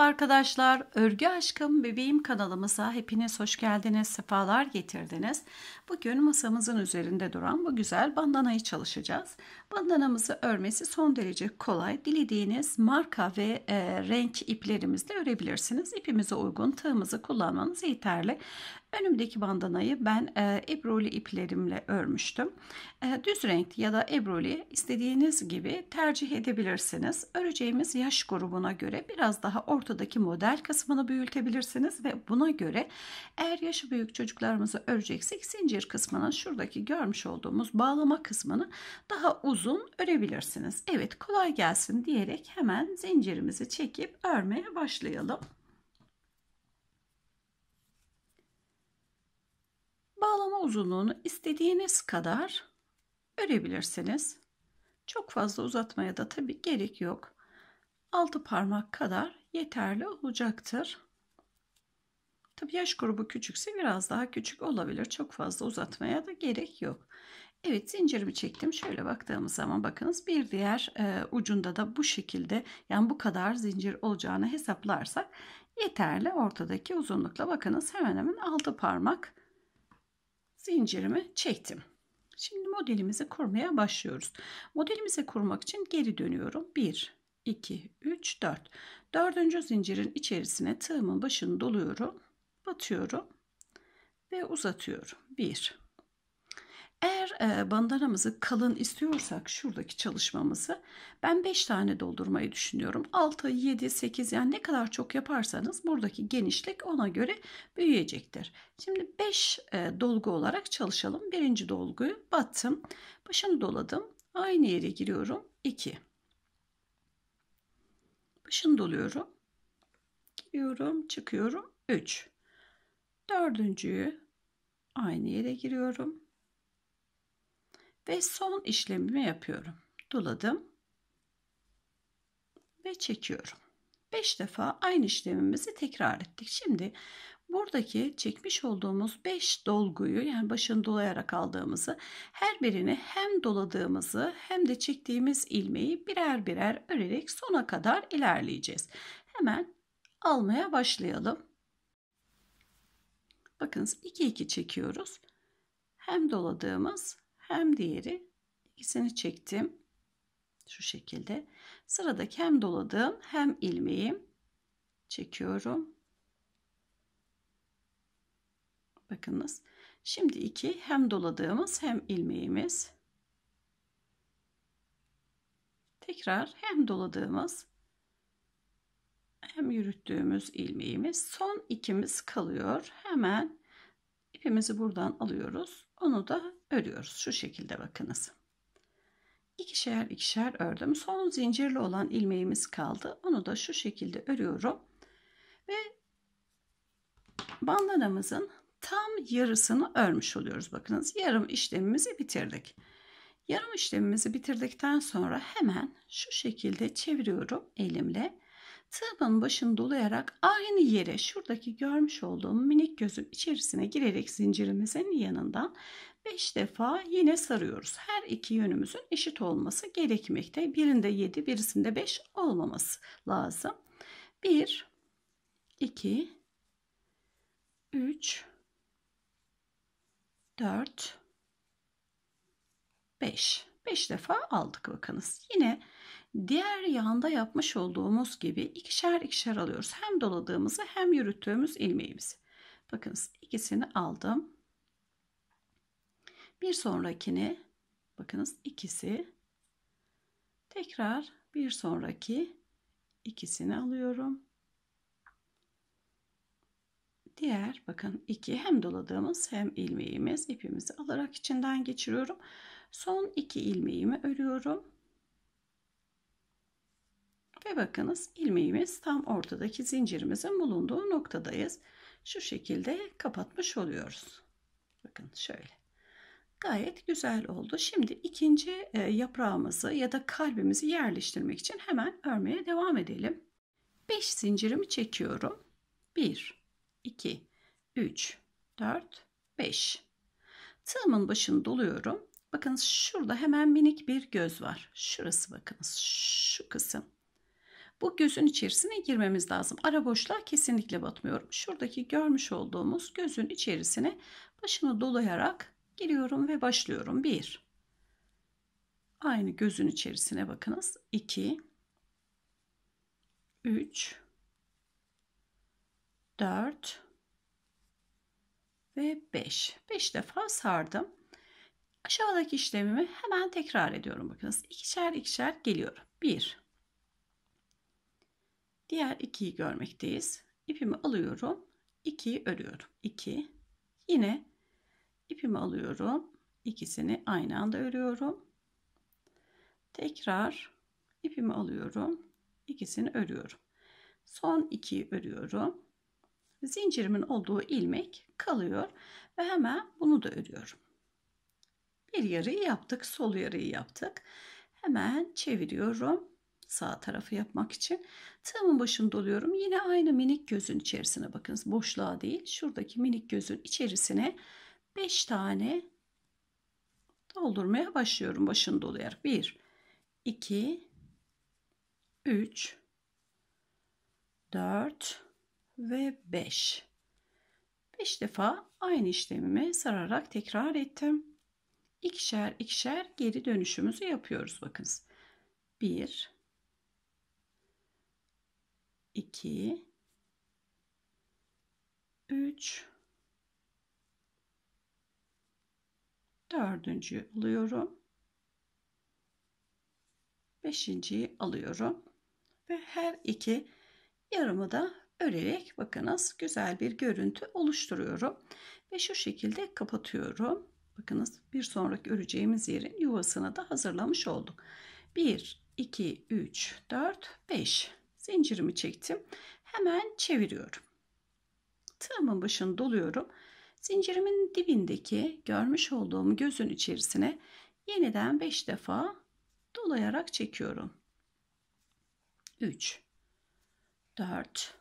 Merhaba arkadaşlar, Örgü Aşkım Bebeğim kanalımıza hepiniz hoş geldiniz, sefalar getirdiniz. Bugün masamızın üzerinde duran bu güzel bandanayı çalışacağız. Bandanamızı örmesi son derece kolay. Dilediğiniz marka ve e, renk iplerimizle örebilirsiniz. İpimize uygun tığımızı kullanmanız yeterli. Önümdeki bandanayı ben e, ebroli iplerimle örmüştüm. E, düz renkli ya da ebroli istediğiniz gibi tercih edebilirsiniz. Öreceğimiz yaş grubuna göre biraz daha ortadaki model kısmını büyütebilirsiniz ve buna göre eğer yaşı büyük çocuklarımızı öreceksek zincir kısmının şuradaki görmüş olduğumuz bağlama kısmını daha uzun örebilirsiniz. Evet kolay gelsin diyerek hemen zincirimizi çekip örmeye başlayalım. Bağlama uzunluğunu istediğiniz kadar örebilirsiniz. Çok fazla uzatmaya da tabi gerek yok. 6 parmak kadar yeterli olacaktır. Tabi yaş grubu küçükse biraz daha küçük olabilir. Çok fazla uzatmaya da gerek yok. Evet zincirimi çektim. Şöyle baktığımız zaman bakınız bir diğer e, ucunda da bu şekilde yani bu kadar zincir olacağını hesaplarsak yeterli ortadaki uzunlukla bakınız hemen hemen 6 parmak zincirimi çektim. Şimdi modelimizi kurmaya başlıyoruz. Modelimizi kurmak için geri dönüyorum. 1, 2, 3, 4. Dördüncü zincirin içerisine tığımın başını doluyorum. Batıyorum ve uzatıyorum. 1, eğer bandanamızı kalın istiyorsak şuradaki çalışmamızı ben 5 tane doldurmayı düşünüyorum. 6, 7, 8 yani ne kadar çok yaparsanız buradaki genişlik ona göre büyüyecektir. Şimdi 5 dolgu olarak çalışalım. Birinci dolguyu battım. Başını doladım. Aynı yere giriyorum. 2. Başını doluyorum. Giriyorum, çıkıyorum. 3. Dördüncüyü aynı yere giriyorum. Ve son işlemimi yapıyorum. Doladım. Ve çekiyorum. 5 defa aynı işlemimizi tekrar ettik. Şimdi buradaki çekmiş olduğumuz 5 dolguyu yani başını dolayarak aldığımızı her birini hem doladığımızı hem de çektiğimiz ilmeği birer birer örerek sona kadar ilerleyeceğiz. Hemen almaya başlayalım. Bakınız 2 2 çekiyoruz. Hem doladığımız hem diğeri ikisini çektim. Şu şekilde. Sıradaki hem doladığım hem ilmeğim çekiyorum. Bakınız. Şimdi iki hem doladığımız hem ilmeğimiz. Tekrar hem doladığımız hem yürüttüğümüz ilmeğimiz. Son ikimiz kalıyor. Hemen İpimizi buradan alıyoruz. Onu da örüyoruz. Şu şekilde bakınız. İkişer ikişer ördüm. Son zincirli olan ilmeğimiz kaldı. Onu da şu şekilde örüyorum. Ve bandanamızın tam yarısını örmüş oluyoruz. Bakınız yarım işlemimizi bitirdik. Yarım işlemimizi bitirdikten sonra hemen şu şekilde çeviriyorum elimle Tığımın başını dolayarak aynı yere şuradaki görmüş olduğum minik gözün içerisine girerek zincirimizin yanından 5 defa yine sarıyoruz. Her iki yönümüzün eşit olması gerekmekte. Birinde 7 birisinde 5 olmaması lazım. 1 2 3 4 5 5 defa aldık bakınız. Yine Diğer yanda yapmış olduğumuz gibi ikişer ikişer alıyoruz. Hem doladığımızı hem yürüttüğümüz ilmeğimizi. Bakınız ikisini aldım. Bir sonrakini bakınız ikisi tekrar bir sonraki ikisini alıyorum. Diğer bakın iki hem doladığımız hem ilmeğimiz ipimizi alarak içinden geçiriyorum. Son iki ilmeğimi örüyorum. Ve bakınız ilmeğimiz tam ortadaki zincirimizin bulunduğu noktadayız. Şu şekilde kapatmış oluyoruz. Bakın şöyle. Gayet güzel oldu. Şimdi ikinci e, yaprağımızı ya da kalbimizi yerleştirmek için hemen örmeye devam edelim. 5 zincirimi çekiyorum. 1, 2, 3, 4, 5. Tığımın başını doluyorum. Bakın şurada hemen minik bir göz var. Şurası bakınız şu kısım. Bu gözün içerisine girmemiz lazım. Ara boşluğa kesinlikle batmıyorum. Şuradaki görmüş olduğumuz gözün içerisine başını dolayarak giriyorum ve başlıyorum. 1 Aynı gözün içerisine bakınız. 2 3 4 ve 5. 5 defa sardım. Aşağıdaki işlemimi hemen tekrar ediyorum. Bakınız ikişer ikişer geliyorum. 1 Diğer 2'yi görmekteyiz. İpimi alıyorum. 2'yi örüyorum. 2. Yine ipimi alıyorum. İkisini aynı anda örüyorum. Tekrar ipimi alıyorum. İkisini örüyorum. Son 2'yi örüyorum. Zincirimin olduğu ilmek kalıyor ve hemen bunu da örüyorum. Bir yarıyı yaptık, sol yarıyı yaptık. Hemen çeviriyorum sağ tarafı yapmak için. Tığımın başını doluyorum. Yine aynı minik gözün içerisine bakınız. Boşluğa değil. Şuradaki minik gözün içerisine 5 tane doldurmaya başlıyorum. Başını dolayarak. 1, 2, 3, 4 ve 5. 5 defa aynı işlemimi sararak tekrar ettim. İkişer ikişer geri dönüşümüzü yapıyoruz bakınız. 1 2 3 dördüncü alıyorum. Beşinciyi alıyorum. Ve her iki yarımı da örerek bakınız güzel bir görüntü oluşturuyorum. Ve şu şekilde kapatıyorum. Bakınız bir sonraki öreceğimiz yerin yuvasını da hazırlamış olduk. 1, 2, 3, 4, 5. Zincirimi çektim. Hemen çeviriyorum. Tığımın başını doluyorum. Zincirimin dibindeki görmüş olduğum gözün içerisine yeniden 5 defa dolayarak çekiyorum. 3 4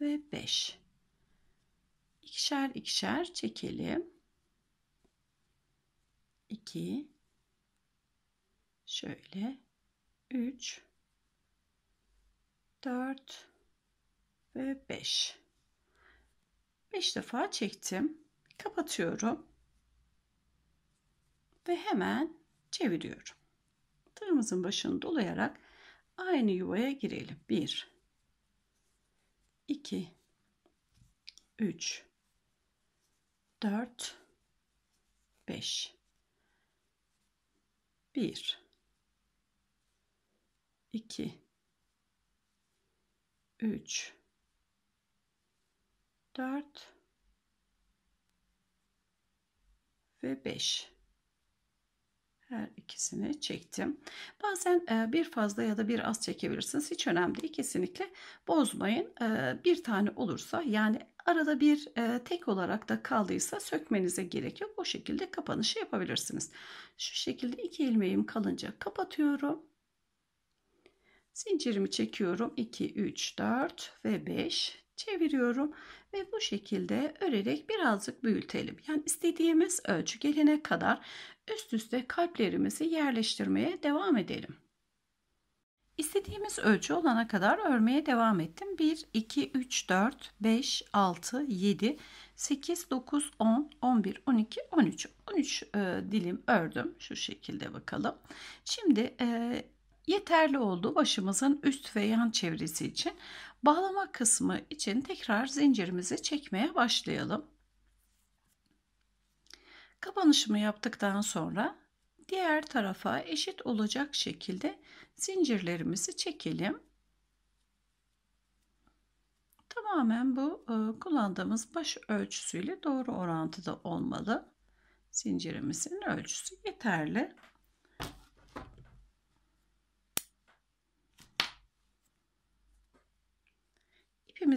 ve 5 ikişer ikişer çekelim. 2 şöyle 3 4 ve 5 5 defa çektim kapatıyorum ve hemen çeviriyorum tığımızın başını dolayarak aynı yuvaya girelim 1 2 3 4 5 1 2 3 4 ve 5 her ikisini çektim. Bazen e, bir fazla ya da bir az çekebilirsiniz. Hiç önemli değil. Kesinlikle bozmayın. E, bir tane olursa yani arada bir e, tek olarak da kaldıysa sökmenize gerek yok. O şekilde kapanışı yapabilirsiniz. Şu şekilde iki ilmeğim kalınca kapatıyorum. Zincirimi çekiyorum. 2, 3, 4 ve 5 çeviriyorum ve bu şekilde örerek birazcık büyütelim. Yani istediğimiz ölçü gelene kadar üst üste kalplerimizi yerleştirmeye devam edelim. İstediğimiz ölçü olana kadar örmeye devam ettim. 1, 2, 3, 4, 5, 6, 7, 8, 9, 10, 11, 12, 13. 13 e, dilim ördüm. Şu şekilde bakalım. Şimdi e, yeterli oldu başımızın üst ve yan çevresi için. Bağlama kısmı için tekrar zincirimizi çekmeye başlayalım. Kapanışımı yaptıktan sonra diğer tarafa eşit olacak şekilde zincirlerimizi çekelim. Tamamen bu e, kullandığımız baş ölçüsüyle doğru orantıda olmalı. Zincirimizin ölçüsü yeterli.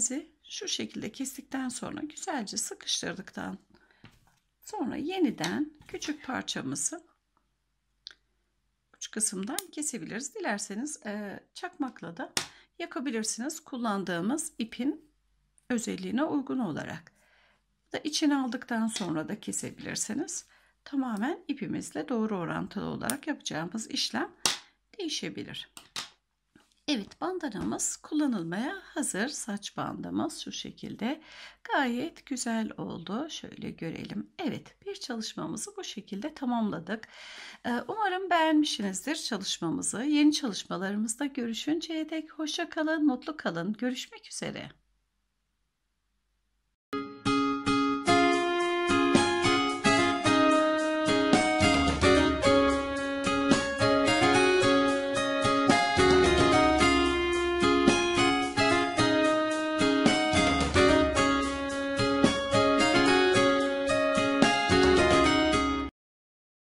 ipimizi şu şekilde kestikten sonra güzelce sıkıştırdıktan sonra yeniden küçük parçamızı uç kısımdan kesebiliriz. Dilerseniz e, çakmakla da yakabilirsiniz kullandığımız ipin özelliğine uygun olarak. Da içine aldıktan sonra da kesebilirsiniz. Tamamen ipimizle doğru orantılı olarak yapacağımız işlem değişebilir. Evet bandanamız kullanılmaya hazır saç bandımız şu şekilde gayet güzel oldu şöyle görelim evet bir çalışmamızı bu şekilde tamamladık ee, umarım beğenmişsinizdir çalışmamızı yeni çalışmalarımızda görüşünceye dek hoşça kalın mutlu kalın görüşmek üzere